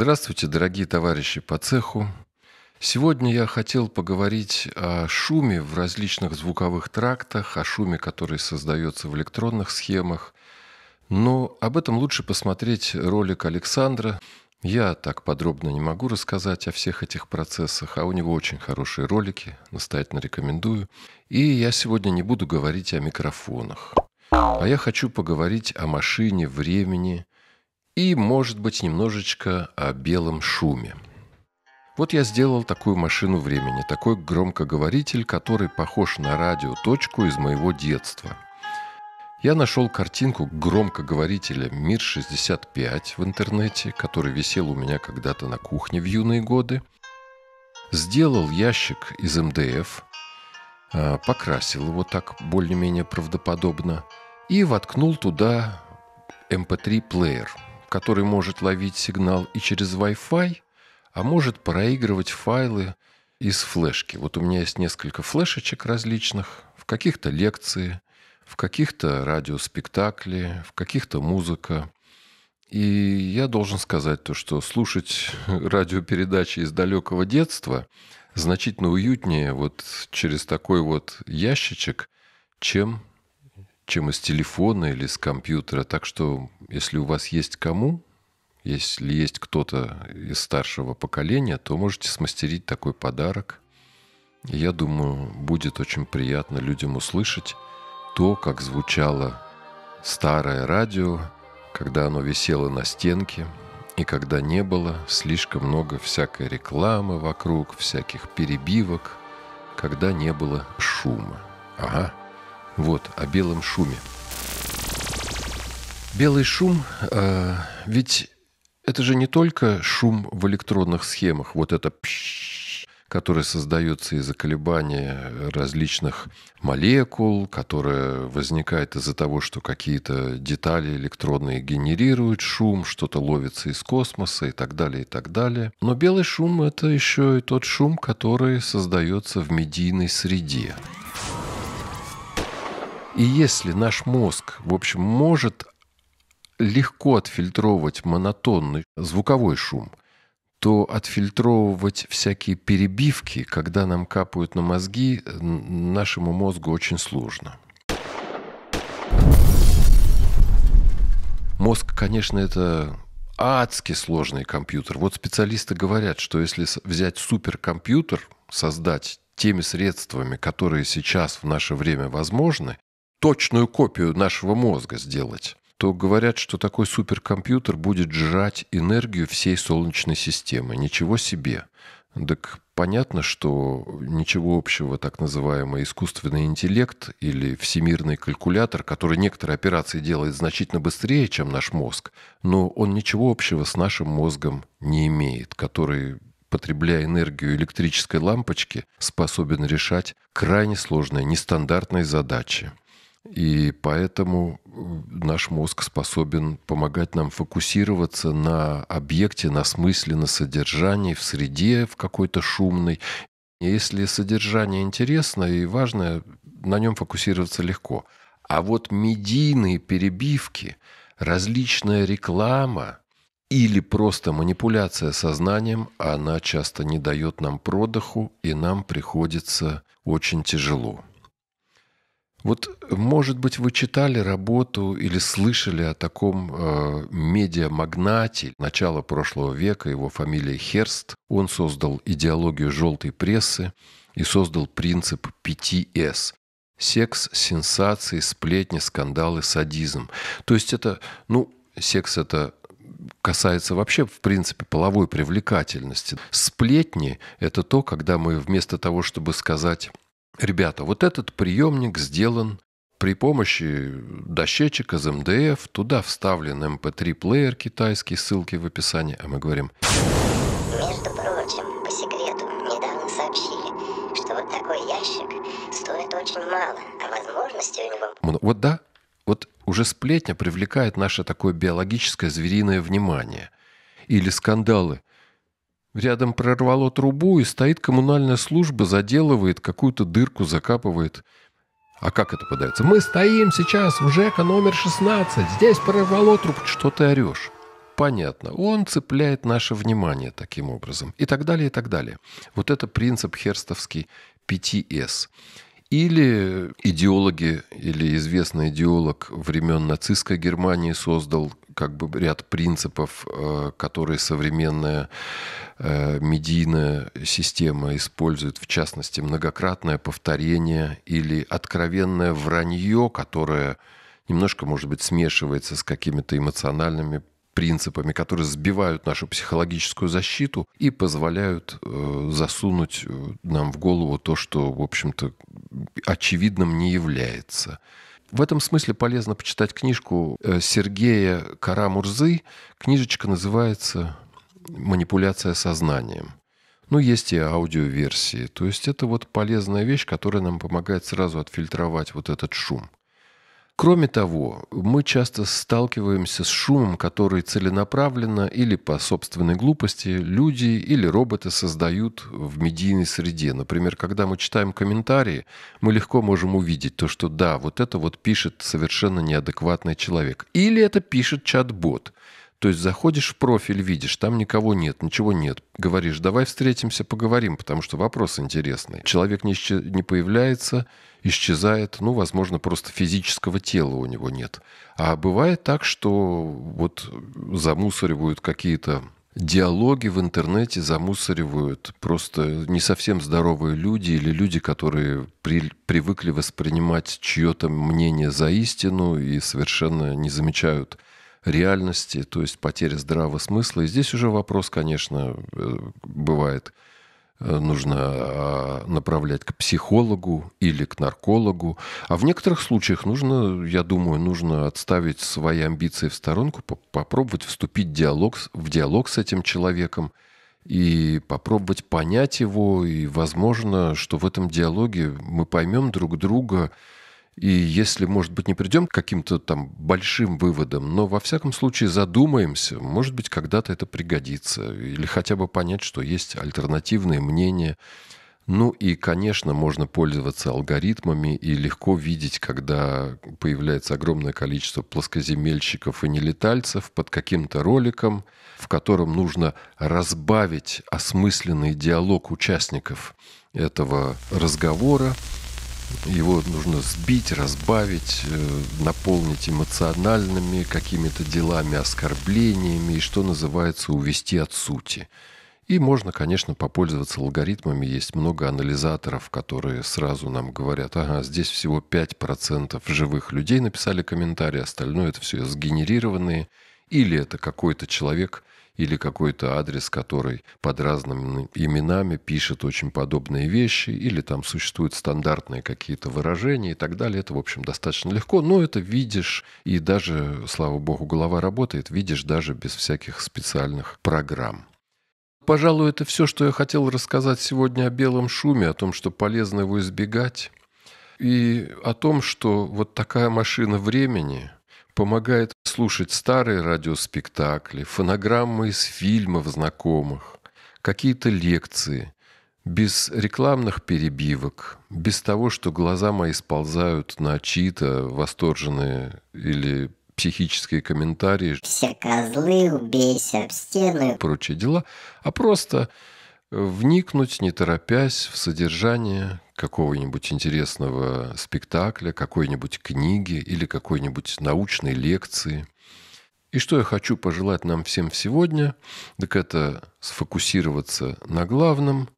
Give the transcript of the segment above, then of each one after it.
Здравствуйте, дорогие товарищи по цеху. Сегодня я хотел поговорить о шуме в различных звуковых трактах, о шуме, который создается в электронных схемах. Но об этом лучше посмотреть ролик Александра. Я так подробно не могу рассказать о всех этих процессах, а у него очень хорошие ролики, настоятельно рекомендую. И я сегодня не буду говорить о микрофонах. А я хочу поговорить о машине времени – и, может быть, немножечко о белом шуме. Вот я сделал такую машину времени, такой громкоговоритель, который похож на радиоточку из моего детства. Я нашел картинку громкоговорителя «Мир-65» в интернете, который висел у меня когда-то на кухне в юные годы. Сделал ящик из МДФ, эм а, покрасил его так более-менее правдоподобно и воткнул туда MP3-плеер эм – который может ловить сигнал и через Wi-Fi, а может проигрывать файлы из флешки. Вот у меня есть несколько флешечек различных, в каких-то лекции, в каких-то радиоспектакли, в каких-то музыка. И я должен сказать то, что слушать радиопередачи из далекого детства значительно уютнее вот через такой вот ящичек, чем чем из телефона или с компьютера. Так что, если у вас есть кому, если есть кто-то из старшего поколения, то можете смастерить такой подарок. Я думаю, будет очень приятно людям услышать то, как звучало старое радио, когда оно висело на стенке, и когда не было слишком много всякой рекламы вокруг, всяких перебивок, когда не было шума. Ага. Вот, о белом шуме. Белый шум, э, ведь это же не только шум в электронных схемах, вот это пш, который создается из-за колебания различных молекул, которое возникает из-за того, что какие-то детали электронные генерируют шум, что-то ловится из космоса и так далее, и так далее. Но белый шум – это еще и тот шум, который создается в медийной среде. И если наш мозг, в общем, может легко отфильтровывать монотонный звуковой шум, то отфильтровывать всякие перебивки, когда нам капают на мозги, нашему мозгу очень сложно. Мозг, конечно, это адски сложный компьютер. Вот специалисты говорят, что если взять суперкомпьютер, создать теми средствами, которые сейчас в наше время возможны, точную копию нашего мозга сделать, то говорят, что такой суперкомпьютер будет жрать энергию всей Солнечной системы. Ничего себе. Так понятно, что ничего общего так называемый искусственный интеллект или всемирный калькулятор, который некоторые операции делает значительно быстрее, чем наш мозг, но он ничего общего с нашим мозгом не имеет, который потребляя энергию электрической лампочки, способен решать крайне сложные, нестандартные задачи. И поэтому э, наш мозг способен помогать нам фокусироваться на объекте, на смысле, на содержании, в среде в какой-то шумной. если содержание интересно и важное, на нем фокусироваться легко. А вот медийные перебивки, различная реклама или просто манипуляция сознанием, она часто не дает нам продыху, и нам приходится очень тяжело. Вот, может быть, вы читали работу или слышали о таком э, медиамагнате начала прошлого века, его фамилия Херст. Он создал идеологию желтой прессы и создал принцип 5С. Секс, сенсации, сплетни, скандалы, садизм. То есть это, ну, секс это касается вообще, в принципе, половой привлекательности. Сплетни – это то, когда мы вместо того, чтобы сказать ребята, вот этот приемник сделан при помощи дощечек из МДФ, туда вставлен MP3-плеер эм китайский, ссылки в описании, а мы говорим... Между прочим, по секрету, недавно сообщили, что вот такой ящик стоит очень мало, а возможности у него... Вот да, вот уже сплетня привлекает наше такое биологическое звериное внимание. Или скандалы Рядом прорвало трубу, и стоит коммунальная служба, заделывает, какую-то дырку закапывает. А как это подается? Мы стоим сейчас в ЖЭКа номер 16. Здесь прорвало труб. Что ты орешь? Понятно. Он цепляет наше внимание таким образом. И так далее, и так далее. Вот это принцип херстовский 5С. Или идеологи, или известный идеолог времен нацистской Германии создал как бы ряд принципов, э, которые современная э, медийная система использует, в частности, многократное повторение или откровенное вранье, которое немножко, может быть, смешивается с какими-то эмоциональными принципами, которые сбивают нашу психологическую защиту и позволяют э, засунуть э, нам в голову то, что, в общем-то, очевидным не является. В этом смысле полезно почитать книжку э, Сергея Карамурзы. Книжечка называется «Манипуляция сознанием». Ну, есть и аудиоверсии. То есть это вот полезная вещь, которая нам помогает сразу отфильтровать вот этот шум. Кроме того, мы часто сталкиваемся с шумом, который целенаправленно или по собственной глупости люди или роботы создают в медийной среде. Например, когда мы читаем комментарии, мы легко можем увидеть то, что да, вот это вот пишет совершенно неадекватный человек. Или это пишет чат-бот. То есть заходишь в профиль, видишь, там никого нет, ничего нет. Говоришь, давай встретимся, поговорим, потому что вопрос интересный. Человек не, исч... не появляется, исчезает, ну, возможно, просто физического тела у него нет. А бывает так, что вот замусоривают какие-то диалоги в интернете замусоривают просто не совсем здоровые люди или люди, которые при, привыкли воспринимать чье-то мнение за истину и совершенно не замечают реальности, то есть потеря здравого смысла. И здесь уже вопрос, конечно, э, бывает э, нужно а, направлять к психологу или к наркологу. А в некоторых случаях нужно, я думаю, нужно отставить свои амбиции в сторонку, попробовать вступить в диалог, в диалог с этим человеком и попробовать понять его. И, возможно, что в этом диалоге мы поймем друг друга, и если, может быть, не придем к каким-то там большим выводам, но во всяком случае задумаемся, может быть, когда-то это пригодится. Или хотя бы понять, что есть альтернативные мнения. Ну и, конечно, можно пользоваться алгоритмами и легко видеть, когда появляется огромное количество плоскоземельщиков и нелетальцев под каким-то роликом, в котором нужно разбавить осмысленный диалог участников этого разговора его нужно сбить, разбавить, э, наполнить эмоциональными какими-то делами, оскорблениями и, что называется, увести от сути. И можно, конечно, попользоваться алгоритмами. Есть много анализаторов, которые сразу нам говорят, ага, здесь всего 5% живых людей написали комментарии, остальное это все сгенерированные. Или это какой-то человек – или какой-то адрес, который под разными именами пишет очень подобные вещи, или там существуют стандартные какие-то выражения и так далее. Это, в общем, достаточно легко, но это видишь, и даже, слава богу, голова работает, видишь даже без всяких специальных программ пожалуй, это все, что я хотел рассказать сегодня о белом шуме, о том, что полезно его избегать, и о том, что вот такая машина времени, помогает слушать старые радиоспектакли, фонограммы из фильмов знакомых, какие-то лекции, без рекламных перебивок, без того, что глаза мои сползают на чьи-то восторженные или психические комментарии. Все козлы, убейся об стену. И прочие дела. А просто вникнуть, не торопясь, в содержание какого-нибудь интересного спектакля, какой-нибудь книги или какой-нибудь научной лекции. И что я хочу пожелать нам всем сегодня, так это сфокусироваться на главном,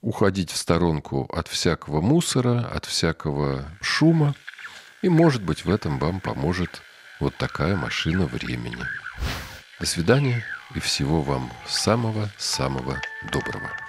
уходить в сторонку от всякого мусора, от всякого шума. И, может быть, в этом вам поможет вот такая машина времени. До свидания и всего вам самого-самого доброго.